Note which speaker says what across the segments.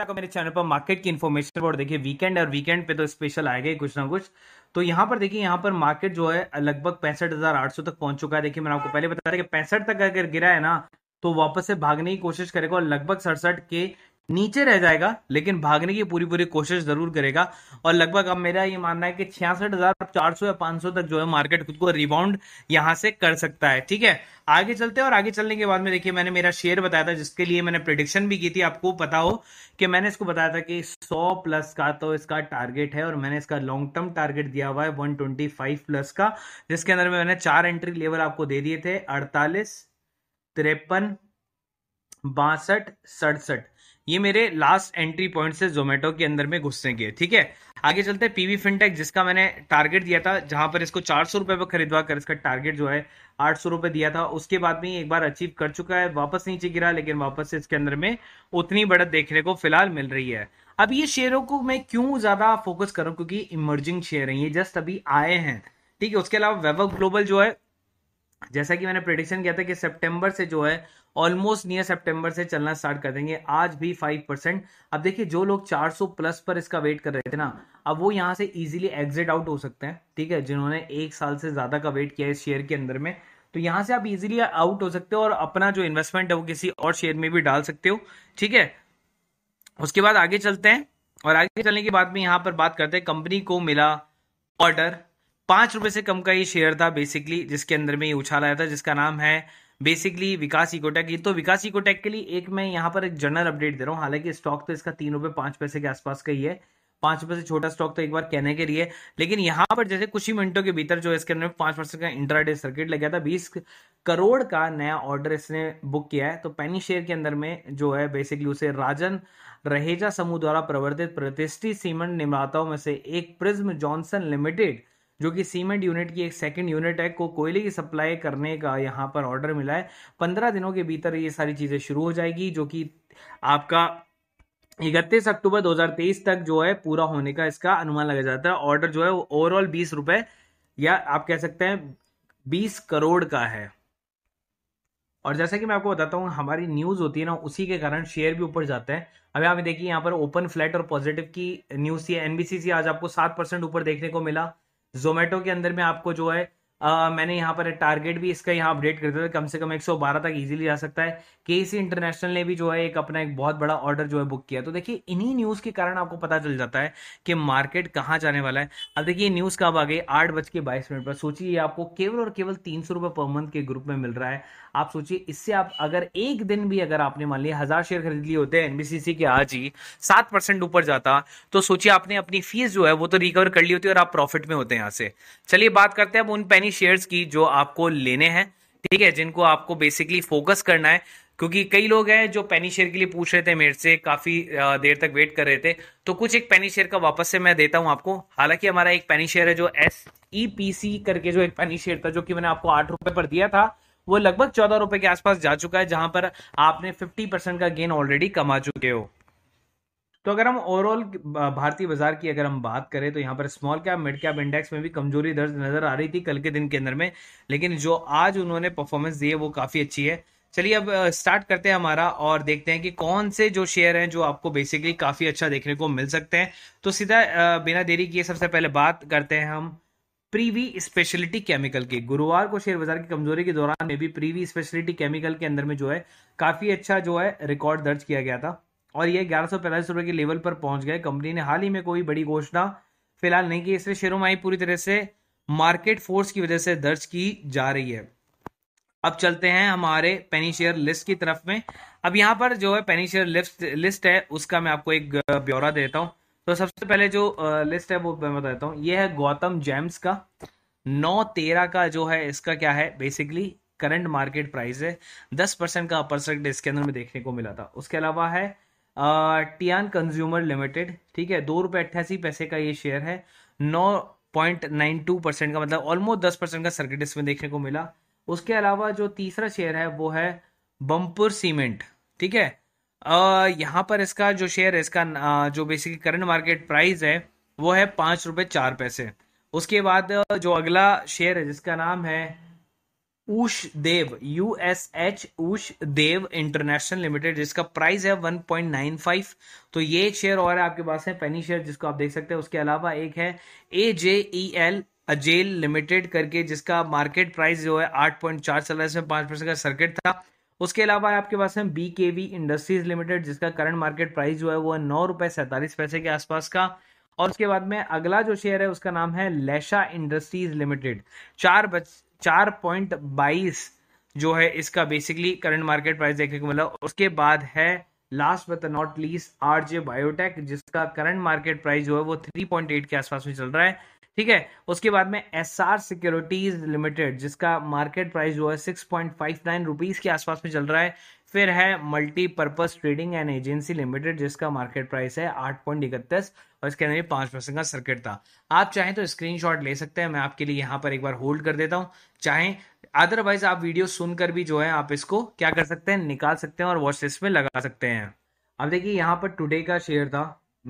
Speaker 1: आपको मेरे चैनल पर मार्केट की इन्फॉर्मेशन और देखिए वीकेंड और वीकेंड पे तो स्पेशल आएगा कुछ ना कुछ तो यहाँ पर देखिए यहाँ पर मार्केट जो है लगभग पैंसठ हजार आठ सौ तक पहुंच चुका है देखिए मैंने आपको पहले बताया कि पैंसठ तक अगर गिरा है ना तो वापस से भागने की कोशिश करेगा और लगभग सड़सठ के नीचे रह जाएगा लेकिन भागने की पूरी पूरी कोशिश जरूर करेगा और लगभग अब मेरा ये मानना है कि छियासठ हजार चार सौ या पांच सौ तक जो है मार्केट खुद को रिबाउंड यहां से कर सकता है ठीक है आगे चलते हैं और आगे चलने के बाद में देखिए मैंने मेरा शेयर बताया था जिसके लिए मैंने प्रिडिक्शन भी की थी आपको पता हो कि मैंने इसको बताया था कि सौ प्लस का तो इसका टारगेट है और मैंने इसका लॉन्ग टर्म टारगेट दिया हुआ है वन प्लस का जिसके अंदर में मैंने चार एंट्री लेवल आपको दे दिए थे अड़तालीस तिरपन बासठ सड़सठ ये मेरे लास्ट एंट्री पॉइंट से जोमेटो के अंदर में घुसने के ठीक है आगे चलते हैं पीवी फिनटेक जिसका मैंने टारगेट दिया था जहां पर इसको चार सौ रुपए पर खरीदवा कर इसका टारगेट जो है आठ सौ रुपए दिया था उसके बाद में एक बार अचीव कर चुका है वापस नीचे गिरा लेकिन वापस से इसके अंदर में उतनी बढ़त देखने को फिलहाल मिल रही है अब ये शेयरों को मैं क्यों ज्यादा फोकस करूं क्योंकि इमर्जिंग शेयर है ये जस्ट अभी आए हैं ठीक है उसके अलावा वेवक ग्लोबल जो है जैसा कि मैंने प्रडिक्शन किया था कि सितंबर से जो है ऑलमोस्ट नियर सेप्टेम्बर से चलना स्टार्ट कर देंगे आज भी फाइव परसेंट अब देखिए जो लोग चार सौ प्लस पर इसका वेट कर रहे थे ना अब वो यहाँ से इजिली एग्जिट आउट हो सकते हैं ठीक है जिन्होंने एक साल से ज़्यादा का वेट किया है इस शेयर के अंदर में तो यहाँ से आप इजिली आउट हो सकते हो और अपना जो इन्वेस्टमेंट है वो किसी और शेयर में भी डाल सकते हो ठीक है उसके बाद आगे चलते हैं और आगे चलने के बाद में यहाँ पर बात करते हैं कंपनी को मिला ऑर्डर पांच रुपए से कम का ये शेयर था बेसिकली जिसके अंदर में ये उछाल आया था जिसका नाम है बेसिकली विकास इकोटेक ये तो विकास इकोटेक के लिए एक मैं यहाँ पर एक जनरल अपडेट दे रहा हूँ हालांकि स्टॉक तो इसका तीन रुपए पांच पैसे के आसपास का ही है पांच रुपये से छोटा स्टॉक तो एक बार कहने के लिए लेकिन यहाँ पर जैसे कुछ ही मिनटों के भीतर जो इसके अंदर पांच परसेंट का डे सर्किट लग गया था बीस करोड़ का नया ऑर्डर इसने बुक किया है तो पैनी शेयर के अंदर में जो है बेसिकली उसे राजन रहेजा समूह द्वारा प्रवर्तित प्रतिष्ठित सीमेंट निर्माताओं में से एक प्रिज्म जॉनसन लिमिटेड जो कि सीमेंट यूनिट की एक सेकंड यूनिट है को कोयले की सप्लाई करने का यहाँ पर ऑर्डर मिला है पंद्रह दिनों के भीतर ये सारी चीज़ें शुरू हो जाएगी जो कि आपका इकतीस अक्टूबर 2023 तक जो है पूरा होने का इसका अनुमान लगा जाता है ऑर्डर जो है ओवरऑल बीस रुपए या आप कह सकते हैं बीस करोड़ का है और जैसा कि मैं आपको बताता हूँ हमारी न्यूज़ होती है ना उसी के कारण शेयर भी ऊपर जाते हैं अभी आप देखिए यहाँ पर ओपन फ्लैट और पॉजिटिव की न्यूज़ थी एनबीसी आज आपको सात परसेंट ऊपर देखने को मिला जोमेटो के अंदर में आपको जो है आ, मैंने यहाँ पर टारगेट भी इसका यहाँ अपडेट कर दिया था कम से कम 112 तक इजीली जा सकता है के सी इंटरनेशनल ने भी जो है एक अपना एक बहुत बड़ा ऑर्डर जो है बुक किया तो देखिए इन्हीं न्यूज़ के कारण आपको पता चल जाता है कि मार्केट कहाँ जाने वाला है अब देखिए न्यूज़ कब आ गई आठ बज के बाईस मिनट पर सोचिए आपको केवल और केवल तीन सौ रुपये पर मंथ के ग्रुप में मिल रहा है आप सोचिए इससे आप अगर एक दिन भी अगर आपने मान लिया हज़ार शेयर खरीद लिए होते हैं एनबीसीसी के आज ही सात परसेंट ऊपर जाता तो सोचिए आपने अपनी फीस जो है वो तो रिकवर कर ली होती है और आप प्रॉफिट में होते हैं यहाँ से चलिए बात करते हैं अब उन कंपनी शेयर्स की जो आपको लेने हैं ठीक है जिनको आपको बेसिकली फोकस करना है क्योंकि कई लोग हैं जो पेनी शेयर के लिए पूछ रहे थे मेरे से काफी देर तक वेट कर रहे थे तो कुछ एक पेनी शेयर का वापस से मैं देता हूं आपको हालांकि हमारा एक पेनी शेयर है जो एस ई पी सी करके जो एक पेनी शेयर था जो कि मैंने आपको आठ रुपए पर दिया था वो लगभग चौदह रुपए के आसपास जा चुका है जहां पर आपने फिफ्टी परसेंट का गेन ऑलरेडी कमा चुके हो तो अगर हम ओवरऑल भारतीय बाजार की अगर हम बात करें तो यहाँ पर small cap mid cap index में भी कमजोरी दर्ज नजर आ रही थी कल के दिन के अंदर में लेकिन जो आज उन्होंने परफॉर्मेंस दी है वो काफी अच्छी है चलिए अब स्टार्ट करते हैं हमारा और देखते हैं कि कौन से जो शेयर हैं जो आपको बेसिकली काफी अच्छा देखने को मिल सकते हैं तो सीधा बिना देरी किए सबसे पहले बात करते हैं हम प्रीवी स्पेशलिटी केमिकल की गुरुवार को शेयर बाजार की कमजोरी के दौरान में भी प्रीवी स्पेशलिटी केमिकल के अंदर में जो है काफी अच्छा जो है रिकॉर्ड दर्ज किया गया था और ये ग्यारह सौ के लेवल पर पहुंच गए कंपनी ने हाल ही में कोई बड़ी घोषणा फिलहाल नहीं की इसलिए शेयरों में आई पूरी तरह से मार्केट फोर्स की वजह से दर्ज की जा रही है अब चलते हैं हमारे पेनी शेयर लिस्ट की तरफ में अब यहां पर जो है पेनी शेयर लिस्ट लिस्ट है उसका मैं आपको एक ब्यौरा देता हूँ तो सबसे पहले जो लिस्ट है वो मैं बता देता हूँ ये है गौतम जेम्स का नौ तेरह का जो है इसका क्या है बेसिकली करंट मार्केट प्राइस है दस परसेंट का अपर सेक्ट इसके अंदर में देखने को मिला था उसके अलावा है टियान कंज्यूमर लिमिटेड ठीक है दो रुपए अट्ठासी पैसे का ये शेयर है नौ पॉइंट नाइन टू परसेंट का मतलब ऑलमोस्ट दस परसेंट का सर्किट इसमें देखने को मिला उसके अलावा जो तीसरा शेयर है वो है बम्पुर सीमेंट ठीक है यहाँ पर इसका जो शेयर है इसका आ, जो बेसिकली करंट मार्केट प्राइस है वो है पांच रुपये चार पैसे उसके बाद जो अगला शेयर है जिसका नाम है Ush Dev U S H Ush Dev international limited जिसका प्राइस है 1.95 तो ये एक शेयर और है आपके पास है पेनी शेयर जिसको आप देख सकते हैं उसके अलावा एक है ए जे ई एल अजेल लिमिटेड करके जिसका मार्केट प्राइस जो है 8.4 चल रहा है इसमें पांच परसेंट का सर्किट था उसके अलावा आपके पास है B K V industries limited जिसका करंट मार्केट प्राइस जो है वो है नौ रुपए सैंतालीस पैसे के आसपास का और उसके बाद में अगला जो शेयर है उसका नाम है लेशा इंडस्ट्रीज लिमिटेड चार बच चार पॉइंट बाईस जो है इसका बेसिकली करंट मार्केट प्राइस देखने को मिला उसके बाद है last but not least RJ biotech जिसका करंट मार्केट प्राइस जो है वो थ्री पॉइंट एट के आसपास में चल रहा है ठीक है उसके बाद में एस आर सिक्योरिटीज लिमिटेड जिसका मार्केट प्राइस जो है six point five nine rupees के आसपास में चल रहा है फिर है multipurpose trading and agency limited जिसका मार्केट प्राइस है आठ पॉइंट इकतीस और इसके अंदर पांच परसेंट का सर्किट था आप चाहे तो स्क्रीनशॉट ले सकते हैं मैं आपके लिए यहाँ पर एक बार होल्ड कर देता हूँ चाहे अदरवाइज आप वीडियो सुनकर भी जो है आप इसको क्या कर सकते हैं निकाल सकते हैं और वॉचलिस्ट में लगा सकते हैं अब देखिए यहाँ पर टुडे का शेयर था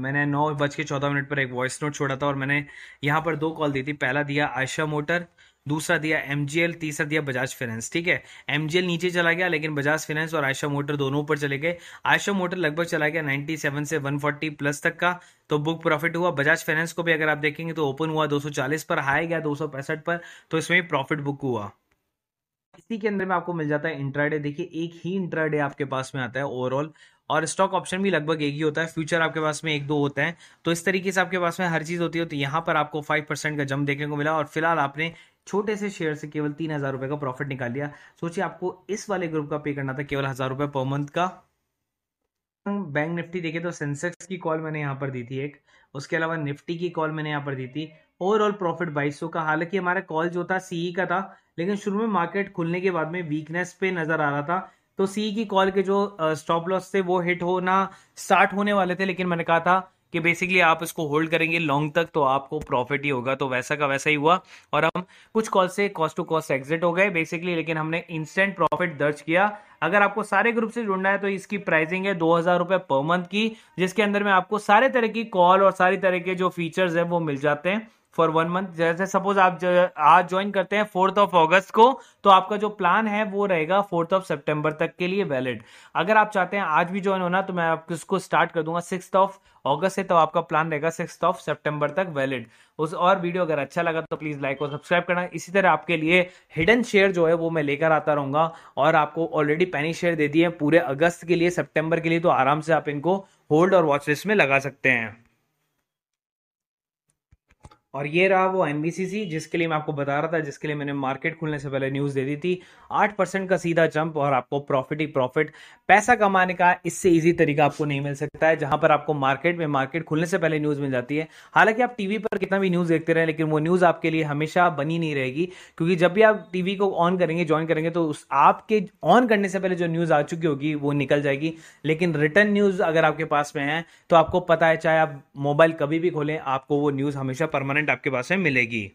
Speaker 1: मैंने नौ बज के चौदह मिनट पर एक वॉइस नोट छोड़ा था और मैंने यहाँ पर दो कॉल दी थी पहला दिया आयशा मोटर दूसरा दिया एम तीसरा दिया बजाज फाइनेंस ठीक है एम नीचे चला गया लेकिन बजाज फाइनेंस और आयशा मोटर दोनों ऊपर चले गए आयशा मोटर लगभग चला गया 97 से 140 प्लस तक का तो बुक प्रॉफिट हुआ बजाज फाइनेंस को भी अगर आप देखेंगे तो ओपन हुआ 240 पर हाई गया दो पर तो इसमें प्रॉफिट बुक हुआ इसी के अंदर में आपको मिल जाता है इंट्राडे देखिए एक ही इंट्राडे आपके पास में आता है ओवरऑल और स्टॉक ऑप्शन भी लगभग एक ही होता है फ्यूचर आपके पास में एक दो होते हैं तो इस तरीके से आपके पास में हर चीज़ होती है तो यहाँ पर आपको फाइव परसेंट का जम देखने को मिला और फिलहाल आपने छोटे से शेयर से केवल तीन हज़ार रुपये का प्रॉफिट निकाल लिया सोचिए आपको इस वाले ग्रुप का पे करना था केवल हज़ार रुपए पर मंथ का बैंक निफ्टी देखे तो सेंसेक्स की कॉल मैंने यहाँ पर दी थी एक उसके अलावा निफ्टी की कॉल मैंने यहाँ पर दी थी ओवरऑल प्रॉफिट बाईस का हालांकि हमारा कॉल जो था सीई e का था लेकिन शुरू में मार्केट खुलने के बाद में वीकनेस पे नजर आ रहा था तो सीई e की कॉल के जो स्टॉप लॉस थे वो हिट होना स्टार्ट होने वाले थे लेकिन मैंने कहा था कि बेसिकली आप इसको होल्ड करेंगे लॉन्ग तक तो आपको प्रॉफिट ही होगा तो वैसा का वैसा ही हुआ और हम कुछ कॉल से कॉस्ट टू कॉस्ट एग्जिट हो गए बेसिकली लेकिन हमने इंस्टेंट प्रॉफिट दर्ज किया अगर आपको सारे ग्रुप से जुड़ना है तो इसकी प्राइसिंग है दो हजार रुपए पर मंथ की जिसके अंदर में आपको सारे तरह की कॉल और सारी तरह के जो फीचर्स है वो मिल जाते हैं फॉर वन मंथ जैसे सपोज आप आज ज्वाइन करते हैं फोर्थ ऑफ अगस्त को तो आपका जो प्लान है वो रहेगा फोर्थ ऑफ सेप्टेम्बर तक के लिए वैलिड अगर आप चाहते हैं आज भी ज्वाइन होना तो मैं आपको इसको स्टार्ट कर दूंगा सिक्स ऑफ अगस्त से तो आपका प्लान रहेगा सिक्स ऑफ सेप्टेम्बर तक वैलिड उस और वीडियो अगर अच्छा लगा तो प्लीज लाइक और सब्सक्राइब करना इसी तरह आपके लिए हिडन शेयर जो है वो मैं लेकर आता रहूंगा और आपको ऑलरेडी पैनी शेयर दे दिए पूरे अगस्त के लिए सेप्टेम्बर के लिए तो आराम से आप इनको होल्ड और वॉच लिस्ट में लगा सकते हैं और ये रहा वो एन जिसके लिए मैं आपको बता रहा था जिसके लिए मैंने मार्केट खुलने से पहले न्यूज़ दे दी थी आठ परसेंट का सीधा जंप और आपको प्रॉफिट ही प्रॉफिट पैसा कमाने का इससे ईजी तरीका आपको नहीं मिल सकता है जहां पर आपको मार्केट में मार्केट खुलने से पहले न्यूज़ मिल जाती है हालांकि आप टीवी पर कितना भी न्यूज़ देखते रहे लेकिन वो न्यूज़ आपके लिए हमेशा बनी नहीं रहेगी क्योंकि जब भी आप टीवी को ऑन करेंगे ज्वाइन करेंगे तो उस आपके ऑन करने से पहले जो न्यूज़ आ चुकी होगी वो निकल जाएगी लेकिन रिटर्न न्यूज़ अगर आपके पास में है तो आपको पता है चाहे आप मोबाइल कभी भी खोलें आपको वो न्यूज़ हमेशा परमानेंट आपके पास में मिलेगी